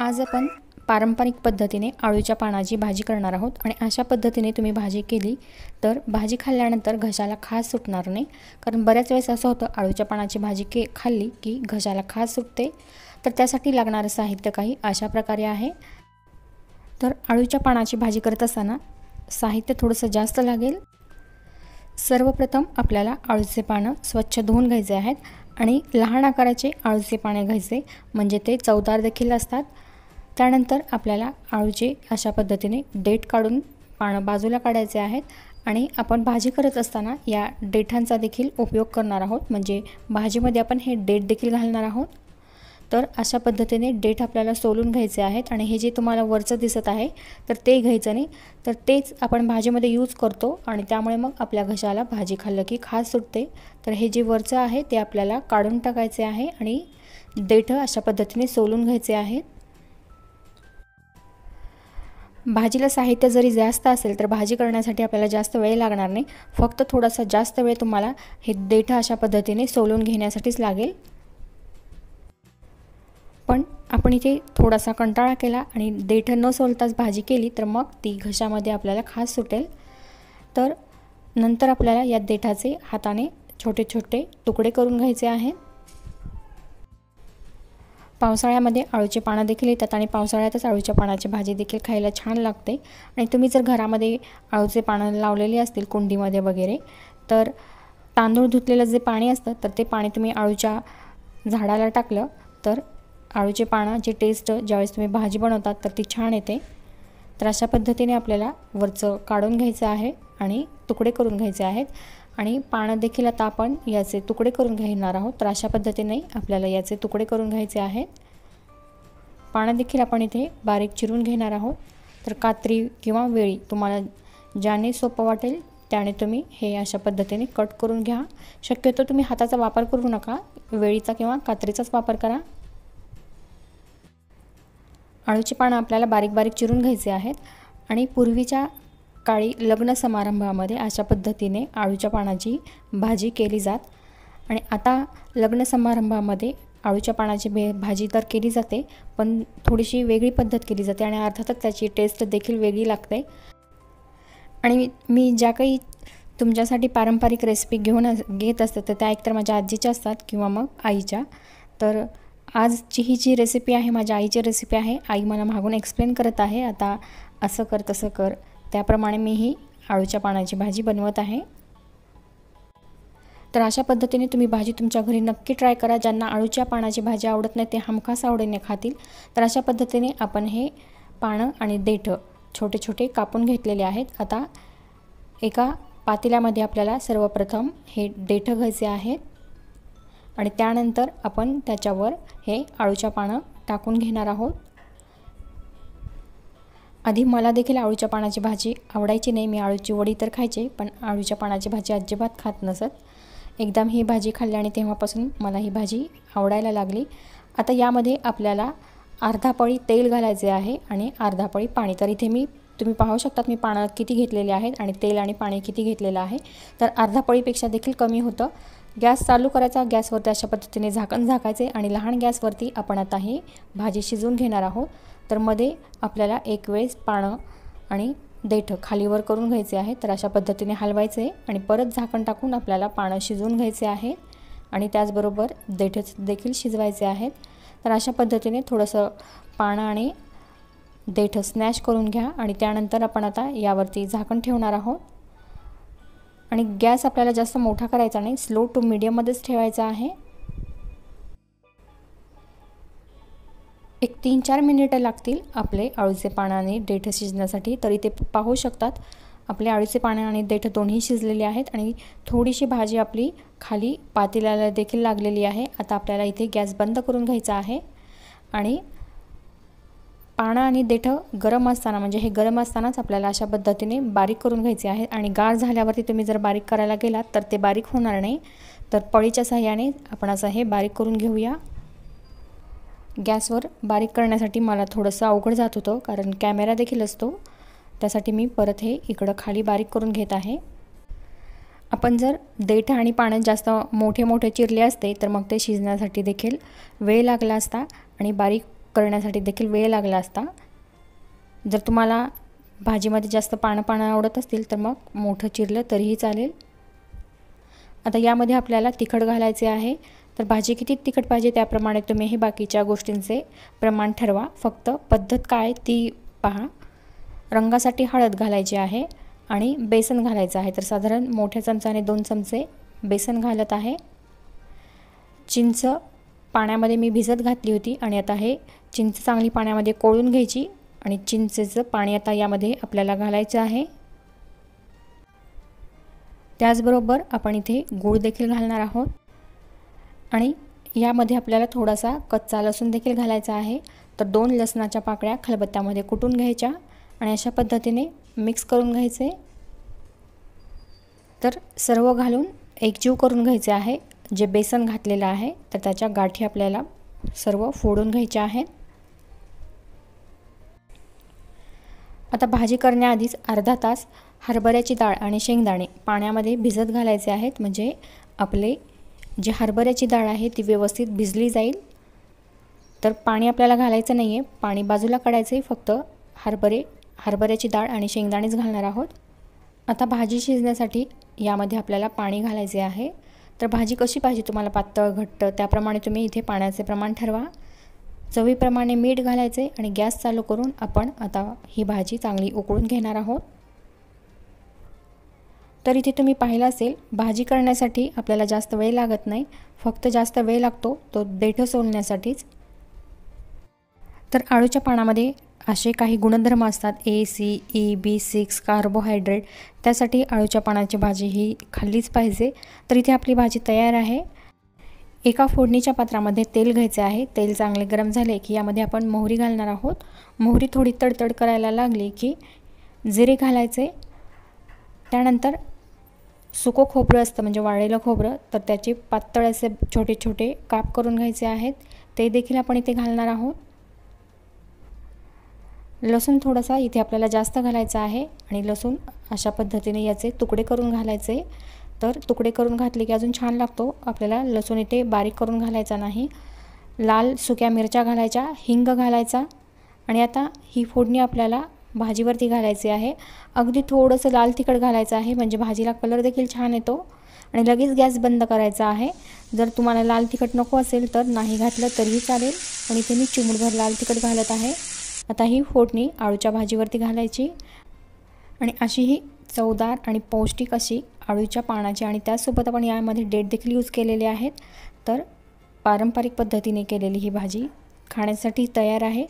आज आपण पारंपरिक पद्धतीने आळूच्या पानाची भाजी करणार आहोत आणि अशा पद्धतीने तुम्ही भाजी केली तर भाजी खाल्ल्यानंतर घशाला खास सुटणार नाही कारण बऱ्याच वेळेस असं होतं आळूच्या पानाची भाजी के खाल्ली की घशाला खास सुटते तर त्यासाठी लागणारं साहित्य काही अशा प्रकारे आहे तर आळूच्या पानाची भाजी करत असताना साहित्य थोडंसं जास्त लागेल सर्वप्रथम आपल्याला आळूचे पानं स्वच्छ धुवून घ्यायचे आहेत आणि लहान आकाराचे आळूचे पाने घ्यायचे म्हणजे ते चवदार देखील असतात त्यानंतर आपल्याला आळूचे अशा पद्धतीने डेट काढून पानं बाजूला काढायचे आहेत आणि आपण भाजी करत असताना या डेठांचा देखील उपयोग करणार आहोत म्हणजे भाजीमध्ये आपण हे डेट देखील घालणार आहोत तर अशा पद्धतीने डेट आपल्याला सोलून घ्यायचे आहेत आणि हे जे तुम्हाला वरचं दिसत आहे तर ते घ्यायचं नाही तर तेच आपण भाजीमध्ये यूज करतो आणि त्यामुळे मग आपल्या घशाला भाजी खाल्लं की खास सुटते तर हे जे वरचं आहे ते आपल्याला काढून टाकायचे आहे आणि देठं अशा पद्धतीने सोलून घ्यायचे आहेत भाजीला साहित्य जरी जास्त असेल तर भाजी करण्यासाठी आपल्याला जास्त वेळ लागणार नाही फक्त थोडासा जास्त वेळ तुम्हाला हे देठं अशा पद्धतीने सोलून घेण्यासाठीच लागेल पण आपण इथे थोडासा कंटाळा केला आणि देठ न सोलताच भाजी केली तर मग ती घशामध्ये आपल्याला खास सुटेल तर नंतर आपल्याला या देठाचे हाताने छोटे छोटे तुकडे करून घ्यायचे आहेत पावसाळ्यामध्ये आळूचे पानं देखील येतात आणि पावसाळ्यातच आळूच्या पानाची भाजी देखील खायला छान लागते आणि तुम्ही जर घरामध्ये आळूचे पानं लावलेली असतील कुंडीमध्ये वगैरे तर तांदूळ धुतलेलं जे पाणी असतं तर ते पाणी तुम्ही आळूच्या झाडाला टाकलं तर आळूचे जे टेस्ट ज्यावेळेस तुम्ही भाजी बनवतात तर ती छान येते तर अशा पद्धतीने आपल्याला वरचं काढून घ्यायचं आहे आणि तुकडे करून घ्यायचे आहेत आणि पानं देखील आता आपण याचे तुकडे करून घेणार आहोत तर अशा पद्धतीने आपल्याला याचे तुकडे करून घ्यायचे आहेत पानं देखील आपण इथे बारीक चिरून घेणार आहोत तर कात्री किंवा वेळी तुम्हाला ज्याने सोपं वाटेल त्याने तुम्ही हे अशा पद्धतीने कट करून घ्या शक्यतो तुम्ही हाताचा वापर करू नका वेळीचा किंवा कात्रीचाच वापर करा अळूची पानं आपल्याला बारीक बारीक चिरून घ्यायचे आहेत आणि पूर्वीच्या काळी लग्न समारंभामध्ये अशा पद्धतीने आळूच्या पानाची भाजी केली जात आणि आता लग्न समारंभामध्ये आळूच्या पानाची भे भाजी तर केली जाते पण थोडीशी वेगळी पद्धत केली जाते आणि अर्थातच त्याची टेस्ट देखील वेगळी लागते आणि मी ज्या काही तुमच्यासाठी पारंपरिक रेसिपी घेऊन घेत असते तर त्या एकतर माझ्या आजीच्या असतात किंवा मग आईच्या तर आजची ही जी रेसिपी आहे माझ्या आईची रेसिपी आहे आई मला मागून एक्सप्लेन करत आहे आता असं कर तसं कर त्याप्रमाणे मी ही आळूच्या पानाची भाजी बनवत आहे तर अशा पद्धतीने तुम्ही भाजी तुमच्या घरी नक्की ट्राय करा ज्यांना आळूच्या पानाची भाजी आवडत नाही ते हमखास आवडीने खातील तर अशा पद्धतीने आपण हे पानं आणि देठं छोटे छोटे कापून घेतलेले आहेत आता एका पातेल्यामध्ये आपल्याला सर्वप्रथम हे देठं घ्यायचे आहेत आणि त्यानंतर आपण त्याच्यावर हे आळूच्या पानं टाकून घेणार आहोत आधी मला देखील आळूच्या पानाची भाजी आवडायची नाही मी आळूची वडी तर खायचे पण आळूच्या पानाची भाजी अजिबात खात नसत एकदम ही भाजी खाल्ली आणि तेव्हापासून मला ही भाजी आवडायला लागली आता यामध्ये आपल्याला अर्धा पळी तेल घालायचे आहे आणि अर्धा पळी पाणी तर इथे मी तुम्ही पाहू शकतात मी पानं किती घेतलेले आहेत आणि तेल आणि पाणी किती घेतलेलं आहे तर अर्धा पळीपेक्षा देखील कमी होतं गॅस चालू करायचा गॅसवरती अशा पद्धतीने झाकण झाकायचे आणि लहान गॅसवरती आपण आता ही भाजी शिजवून घेणार आहोत तर मध्ये आपल्याला एक वेळेस पानं आणि देठं खालीवर करून घ्यायचे आहे तर अशा पद्धतीने हलवायचे आहे आणि परत झाकण टाकून आपल्याला पानं शिजवून घ्यायचे आहे आणि त्याचबरोबर देठ देखील शिजवायचे आहेत तर अशा पद्धतीने थोडंसं पानं आणि देठं स्नॅश करून घ्या आणि त्यानंतर आपण आता यावरती झाकण ठेवणार आहोत आणि गॅस आपल्याला जास्त मोठा करायचा नाही स्लो टू मीडियममध्येच ठेवायचा आहे एक तीन चार मिनिटं लागतील आपले आळूचे पानं आणि देठ शिजण्यासाठी तरी ते पाहू शकतात आपले आळूचे पानं आणि देठ दोन्ही शिजलेले आहेत आणि थोडीशी भाजी आपली खाली पातेल्याला देखील लागलेली आहे आता आपल्याला इथे गॅस बंद करून घ्यायचा आहे आणि पानं आणि देठं गरम असताना म्हणजे हे गरम असतानाच आपल्याला अशा पद्धतीने बारीक करून घ्यायचे आहे आणि गार झाल्यावरती तुम्ही जर बारीक करायला गेलात तर ते बारीक होणार नाही तर पळीच्या सहाय्याने आपण असं हे बारीक करून घेऊया गॅसवर बारीक करण्यासाठी मला थोडंसं अवघड जात होतं कारण कॅमेरा देखील असतो त्यासाठी मी परत हे इकडं खाली बारीक करून घेत आहे आपण जर देठ आणि पाण्यात जास्त मोठे मोठे चिरले असते तर मग ते शिजण्यासाठी देखील वेळ लागला असता आणि बारीक करण्यासाठी देखील वेळ लागला असता जर तुम्हाला भाजीमध्ये जास्त पानं पानं आवडत असतील तर मग मोठं चिरलं तरीही चालेल आता यामध्ये आपल्याला तिखट घालायचे आहे तर भाजी किती तिखट पाहिजे त्याप्रमाणे तुम्ही हे बाकीच्या गोष्टींचे प्रमाण ठरवा फक्त पद्धत काय ती पहा रंगासाठी हळद घालायची आहे आणि बेसन घालायचं आहे तर साधारण मोठ्या चमचाने दोन चमचे बेसन घालत आहे चिंच पाण्यामध्ये मी भिजत घातली होती आणि आता हे चिंच चांगली पाण्यामध्ये कोळून घ्यायची आणि चिंचेचं पाणी आता यामध्ये आपल्याला घालायचं आहे त्याचबरोबर आपण इथे गूळ देखील घालणार आहोत आणि यामध्ये आपल्याला थोडासा कच्चा लसूण देखील घालायचा आहे तर दोन लसणाच्या पाकळ्या खलबत्त्यामध्ये कुटून घ्यायच्या आणि अशा पद्धतीने मिक्स करून घ्यायचे तर सर्व घालून एकजीव करून घ्यायचे आहे जे बेसन घातलेलं आहे तर त्याच्या गाठी आपल्याला सर्व फोडून घ्यायच्या आहेत आता भाजी करण्याआधीच अर्धा तास हरभऱ्याची डाळ आणि शेंगदाणे पाण्यामध्ये भिजत घालायचे आहेत म्हणजे आपले जी हरभऱ्याची डाळ आहे ती व्यवस्थित भिजली जाईल तर पाणी आपल्याला घालायचं नाही आहे पाणी बाजूला काढायचं आहे फक्त हरभरे हरभऱ्याची डाळ आणि शेंगदाणेच घालणार आहोत आता भाजी शिजण्यासाठी यामध्ये आपल्याला पाणी घालायचे आहे तर भाजी कशी पाहिजे तुम्हाला पातळ घट्ट त्याप्रमाणे तुम्ही इथे पाण्याचे प्रमाण ठरवा चवीप्रमाणे मीठ घालायचे आणि गॅस चालू करून आपण आता ही भाजी चांगली उकळून घेणार आहोत तर इथे तुम्ही पाहिलं असेल भाजी करण्यासाठी आपल्याला जास्त वेळ लागत नाही फक्त जास्त वेळ लागतो तो देठं सोलण्यासाठीच तर आळूच्या पानामध्ये असे काही गुणधर्म असतात A C E B six carbohydrate त्यासाठी आळूच्या पानाची भाजी ही खाल्लीच पाहिजे तर इथे आपली भाजी तयार आहे एका फोडणीच्या पात्रामध्ये तेल घ्यायचे आहे तेल चांगले गरम झाले की यामध्ये आपण मोहरी घालणार आहोत मोहरी थोडी तडतड करायला लागली की जिरे घालायचे त्यानंतर सुको खोबरं असतं म्हणजे वाळलेलं खोबरं तर त्याचे पातळ असे छोटे छोटे काप करून घ्यायचे आहेत ते देखील आपण इथे घालणार आहोत लसूण थोडासा इथे आपल्याला जास्त घालायचा आहे आणि लसूण अशा पद्धतीने याचे तुकडे करून घालायचे तर तुकडे करून घातले की अजून छान लागतो आपल्याला लसूण इथे बारीक करून घालायचा नाही लाल सुक्या मिरच्या घालायच्या हिंग घालायचा आणि आता ही फोडणी आपल्याला भाजीवरती घालायचे आहे अगदी थोडंसं लाल तिखट घालायचं आहे म्हणजे भाजीला कलर देखील छान येतो आणि लगेच गॅस बंद करायचा आहे जर तुम्हाला लाल तिखट नको असेल तर नाही घातलं तरीही चालेल आणि इथे मी चिमूडभर लाल तिखट घालत आहे आता ही फोडणी आळूच्या भाजीवरती घालायची आणि अशी ही चवदार आणि पौष्टिक अशी आळूच्या पानाची आणि त्याचसोबत आपण यामध्ये डेट देखील यूज केलेले आहेत तर पारंपरिक पद्धतीने केलेली ही भाजी खाण्यासाठी तयार आहे